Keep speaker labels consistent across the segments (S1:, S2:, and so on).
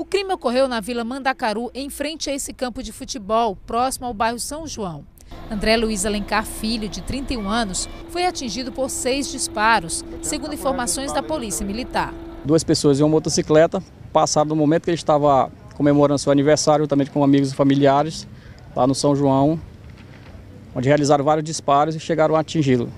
S1: O crime ocorreu na Vila Mandacaru, em frente a esse campo de futebol, próximo ao bairro São João. André Luiz Alencar Filho, de 31 anos, foi atingido por seis disparos, segundo informações da Polícia Militar.
S2: Duas pessoas em uma motocicleta, passado no momento que ele estava comemorando seu aniversário, também com amigos e familiares, lá no São João, onde realizaram vários disparos e chegaram a atingi-lo.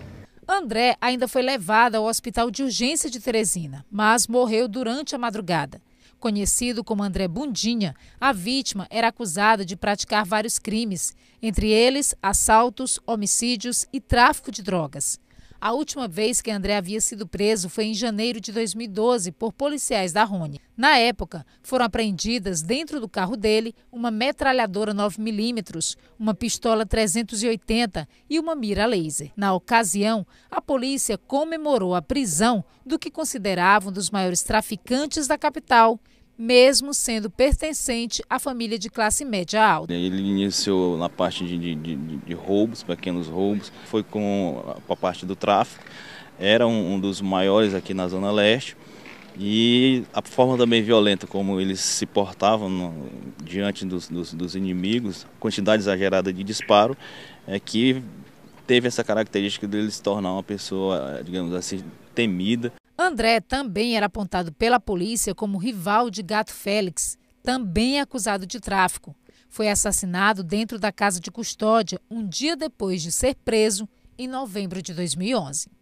S1: André ainda foi levado ao hospital de urgência de Teresina, mas morreu durante a madrugada conhecido como André Bundinha, a vítima era acusada de praticar vários crimes, entre eles assaltos, homicídios e tráfico de drogas. A última vez que André havia sido preso foi em janeiro de 2012 por policiais da Rony. Na época, foram apreendidas dentro do carro dele uma metralhadora 9mm, uma pistola 380 e uma mira laser. Na ocasião, a polícia comemorou a prisão do que considerava um dos maiores traficantes da capital, mesmo sendo pertencente à família de classe média alta.
S3: Ele iniciou na parte de, de, de, de roubos, pequenos roubos, foi com a parte do tráfico, era um, um dos maiores aqui na Zona Leste. E a forma também violenta como eles se portavam no, diante dos, dos, dos, inimigos, quantidade exagerada de disparo, é que teve essa característica de se tornar uma pessoa, digamos assim, temida.
S1: André também era apontado pela polícia como rival de Gato Félix, também acusado de tráfico. Foi assassinado dentro da casa de custódia um dia depois de ser preso em novembro de 2011.